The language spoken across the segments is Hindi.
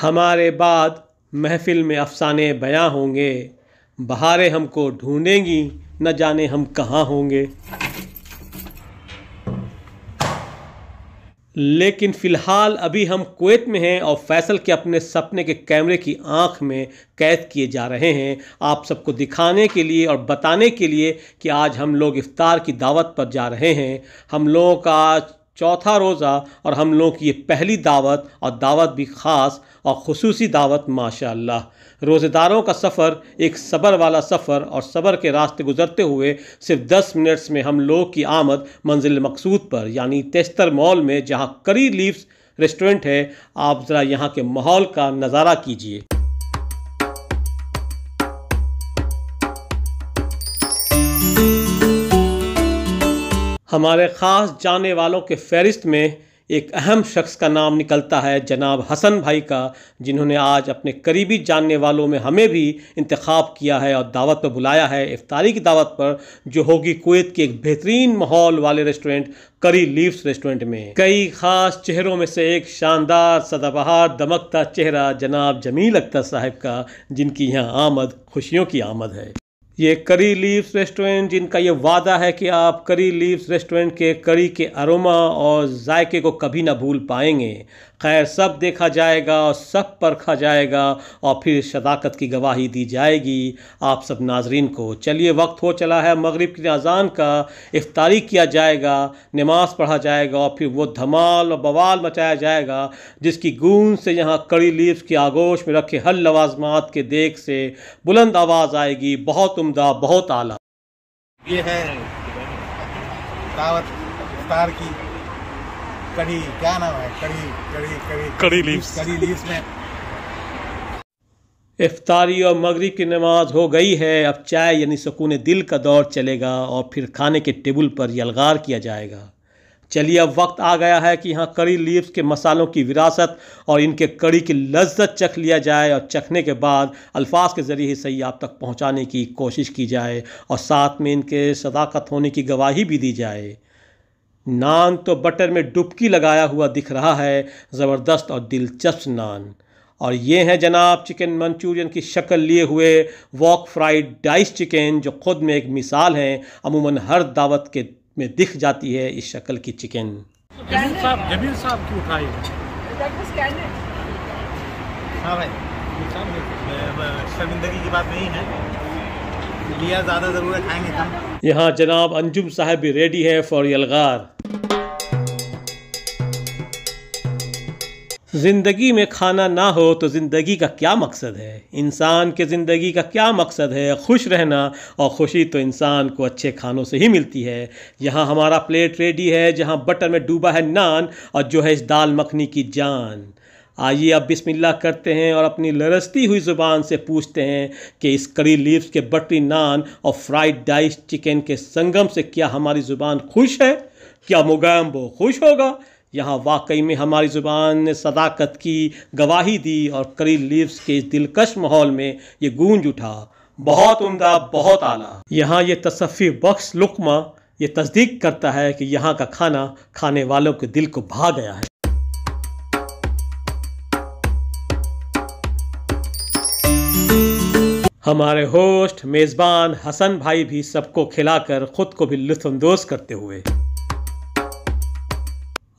हमारे बाद महफिल में अफसाने बयां होंगे बहारें हमको ढूंढेंगी न जाने हम कहाँ होंगे लेकिन फ़िलहाल अभी हम कुवैत में हैं और फैसल के अपने सपने के कैमरे की आंख में कैद किए जा रहे हैं आप सबको दिखाने के लिए और बताने के लिए कि आज हम लोग इफ़ार की दावत पर जा रहे हैं हम लोगों का चौथा रोज़ा और हम लोगों की ये पहली दावत और दावत भी ख़ास और खसूस दावत माशा रोज़ेदारों का सफ़र एक सब्र वाला सफ़र और सबर के रास्ते गुजरते हुए सिर्फ दस मिनट्स में हम लोग की आमद मंजिल मकसूद पर यानी तेस्तर मॉल में जहाँ करी लीव्स रेस्टोरेंट है आप ज़रा यहाँ के माहौल का नज़ारा कीजिए हमारे ख़ास जाने वालों के फहरिस्त में एक अहम शख्स का नाम निकलता है जनाब हसन भाई का जिन्होंने आज अपने करीबी जानने वालों में हमें भी इंतखब किया है और दावत पर बुलाया है इफ्तारी की दावत पर जो होगी कुवैत के एक बेहतरीन माहौल वाले रेस्टोरेंट करी लीव्स रेस्टोरेंट में कई खास चेहरों में से एक शानदार सदाबहार दमकता चेहरा जनाब जमील अख्तर साहब का जिनकी यहाँ आमद खुशियों की आमद है ये करी लीव्स रेस्टोरेंट जिनका ये वादा है कि आप करी लीव्स रेस्टोरेंट के करी के अरोमा और जायके को कभी ना भूल पाएंगे खैर सब देखा जाएगा और सब परखा जाएगा और फिर शदाकत की गवाही दी जाएगी आप सब नाजरीन को चलिए वक्त हो चला है मगरिब की अजान का इफ्तारी किया जाएगा नमाज पढ़ा जाएगा और फिर वो धमाल और बवाल मचाया जाएगा जिसकी गूंज से यहाँ कड़ी लीव्स की आगोश में रखे हर लवाजमात के देख से बुलंद आवाज़ आएगी बहुत दा बहुत आला ये है दावत इफ्तार की कड़ी क्या नाम है कड़ी कड़ी कड़ी कड़ी लीव्स कड़ी लीव्स में इफ्तारी और मगरी की नमाज हो गई है अब चाय यानी सुकून दिल का दौर चलेगा और फिर खाने के टेबल पर यलगार किया जाएगा चलिए अब वक्त आ गया है कि यहाँ कड़ी लीव्स के मसालों की विरासत और इनके कड़ी की लज्जत चख लिया जाए और चखने के बाद अल्फाज के ज़रिए ही सही आप तक पहुँचाने की कोशिश की जाए और साथ में इनके सदाकत होने की गवाही भी दी जाए नान तो बटर में डुबकी लगाया हुआ दिख रहा है ज़बरदस्त और दिलचस्प नान और ये हैं जनाब चिकन मंचूरियन की शक्ल लिए हुए वॉक फ्राइड डाइस चिकन जो ख़ुद में एक मिसाल हैं अमूमन हर दावत के में दिख जाती है इस शक्ल की चिकन साहब जमील साहब की उठाई हाँ शर्मिंदगी की बात नहीं है लिया ज़्यादा जरूरत खाएंगे यहाँ जनाब अंजुम साहब भी रेडी है फॉर यलगार ज़िंदगी में खाना ना हो तो ज़िंदगी का क्या मकसद है इंसान के ज़िंदगी का क्या मकसद है खुश रहना और खुशी तो इंसान को अच्छे खानों से ही मिलती है यहाँ हमारा प्लेट रेडी है जहाँ बटर में डूबा है नान और जो है इस दाल मखनी की जान आइए अब बिस्मिल्ला करते हैं और अपनी लरसती हुई ज़ुबान से पूछते हैं कि इस करी लीव्स के बटरी नान और फ्राइड डाइस चिकन के संगम से क्या हमारी ज़ुबान खुश है क्या मोगैम्बो खुश होगा यहाँ वाकई में हमारी ज़ुबान ने सदाकत की गवाही दी और करी लीव्स के इस दिलकश माहौल में ये गूंज उठा बहुत उम्दा बहुत आला यहाँ ये तसफ़ी बख्श लुकमा ये तस्दीक करता है कि यहाँ का खाना खाने वालों के दिल को भा गया है हमारे होस्ट मेज़बान हसन भाई भी सबको खिलाकर ख़ुद को भी लुत्फानंदोज़ करते हुए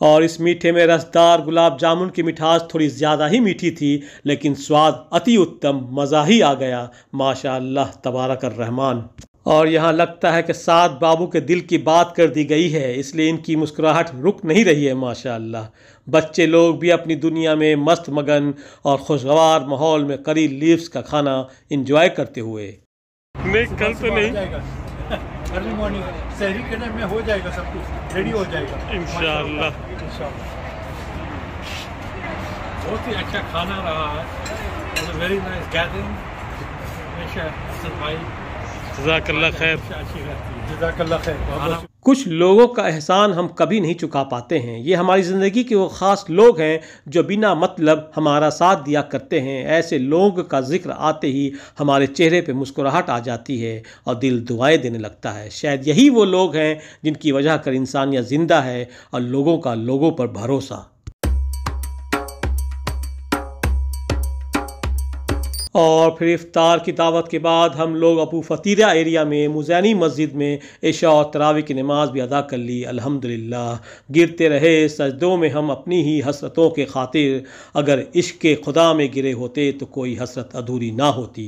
और इस मीठे में रसदार गुलाब जामुन की मिठास थोड़ी ज़्यादा ही मीठी थी लेकिन स्वाद अति उत्तम मज़ा ही आ गया माशा तबारक रहमान और यहाँ लगता है कि सात बाबू के दिल की बात कर दी गई है इसलिए इनकी मुस्कुराहट रुक नहीं रही है माशा बच्चे लोग भी अपनी दुनिया में मस्त मगन और खुशगवार माहौल में करी लीव्स का खाना इंजॉय करते हुए नहीं कल तो नहीं अर्ली मॉर्निंग शहरी के टाइम में हो जाएगा सब कुछ रेडी हो जाएगा इन बहुत ही अच्छा खाना रहा है वेरी नाइस गैदरिंग हमेशा भाई कुछ लोगों का एहसान हम कभी नहीं चुका पाते हैं ये हमारी ज़िंदगी के वो ख़ास लोग हैं जो बिना मतलब हमारा साथ दिया करते हैं ऐसे लोग का जिक्र आते ही हमारे चेहरे पे मुस्कुराहट आ जाती है और दिल दुआएं देने लगता है शायद यही वो लोग हैं जिनकी वजह कर इंसानियत ज़िंदा है और लोगों का लोगों पर भरोसा और फिर इफ्तार की दावत के बाद हम लोग अबू फतीरा एरिया में मुजैनी मस्जिद में ऐशा और तरावी की नमाज भी अदा कर ली अल्हम्दुलिल्लाह गिरते रहे सजदों में हम अपनी ही हसरतों के खातिर अगर इश्क खुदा में गिरे होते तो कोई हसरत अधूरी ना होती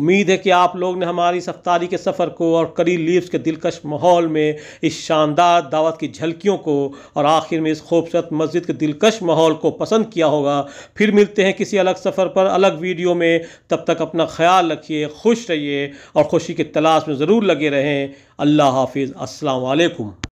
उम्मीद है कि आप लोग ने हमारी इस अफ्तारी के सफ़र को और करी लीव्स के दिलकश माहौल में इस शानदार दावत की झलकियों को और आखिर में इस खूबसूरत मस्जिद के दिलकश माहौल को पसंद किया होगा फिर मिलते हैं किसी अलग सफ़र पर अलग वीडियो में तब तक अपना ख्याल रखिए खुश रहिए और खुशी की तलाश में ज़रूर लगे रहें अल्लाह हाफिज़ अस्सलाम वालेकुम